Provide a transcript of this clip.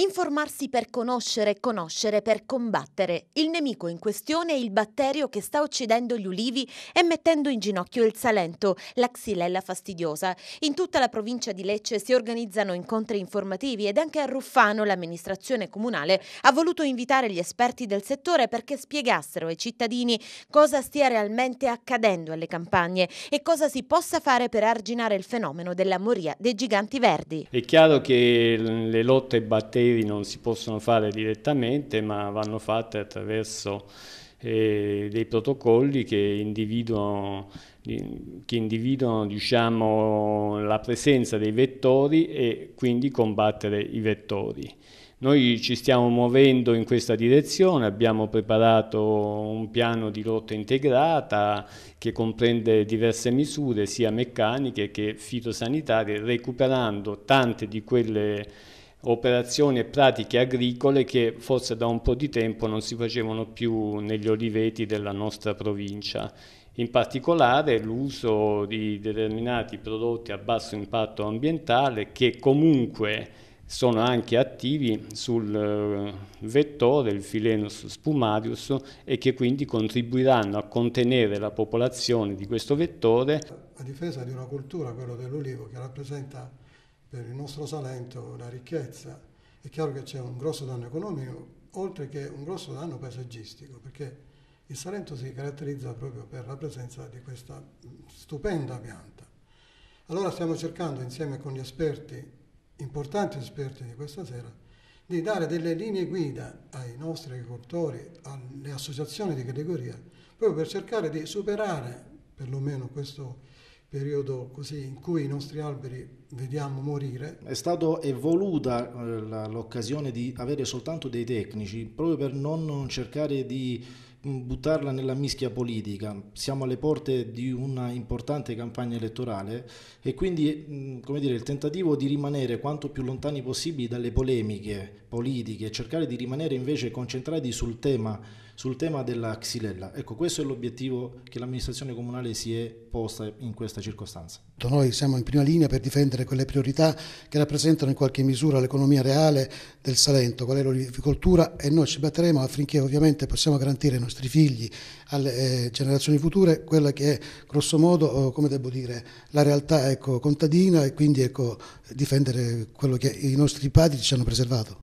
Informarsi per conoscere conoscere per combattere. Il nemico in questione è il batterio che sta uccidendo gli ulivi e mettendo in ginocchio il Salento, la xylella fastidiosa. In tutta la provincia di Lecce si organizzano incontri informativi ed anche a Ruffano l'amministrazione comunale ha voluto invitare gli esperti del settore perché spiegassero ai cittadini cosa stia realmente accadendo alle campagne e cosa si possa fare per arginare il fenomeno della moria dei giganti verdi. È chiaro che le lotte batterie cantieri non si possono fare direttamente ma vanno fatte attraverso eh, dei protocolli che individuano, che individuano diciamo, la presenza dei vettori e quindi combattere i vettori. Noi ci stiamo muovendo in questa direzione, abbiamo preparato un piano di lotta integrata che comprende diverse misure sia meccaniche che fitosanitarie, recuperando tante di quelle operazioni e pratiche agricole che forse da un po' di tempo non si facevano più negli oliveti della nostra provincia. In particolare l'uso di determinati prodotti a basso impatto ambientale che comunque sono anche attivi sul eh, vettore, il Filenus spumarius, e che quindi contribuiranno a contenere la popolazione di questo vettore. A difesa di una cultura, quello dell'olivo, che rappresenta per il nostro Salento la ricchezza, è chiaro che c'è un grosso danno economico, oltre che un grosso danno paesaggistico, perché il Salento si caratterizza proprio per la presenza di questa stupenda pianta. Allora stiamo cercando insieme con gli esperti, importanti esperti di questa sera, di dare delle linee guida ai nostri agricoltori, alle associazioni di categoria, proprio per cercare di superare perlomeno questo periodo così in cui i nostri alberi vediamo morire. È stata evoluta eh, l'occasione di avere soltanto dei tecnici proprio per non cercare di mm, buttarla nella mischia politica. Siamo alle porte di una importante campagna elettorale e quindi mm, come dire, il tentativo di rimanere quanto più lontani possibili dalle polemiche politiche, cercare di rimanere invece concentrati sul tema sul tema della xylella, ecco questo è l'obiettivo che l'amministrazione comunale si è posta in questa circostanza. Noi siamo in prima linea per difendere quelle priorità che rappresentano in qualche misura l'economia reale del Salento, qual è l'olivicoltura e noi ci batteremo affinché ovviamente possiamo garantire ai nostri figli, alle eh, generazioni future, quella che è grossomodo, oh, come devo dire, la realtà ecco, contadina e quindi ecco, difendere quello che i nostri padri ci hanno preservato.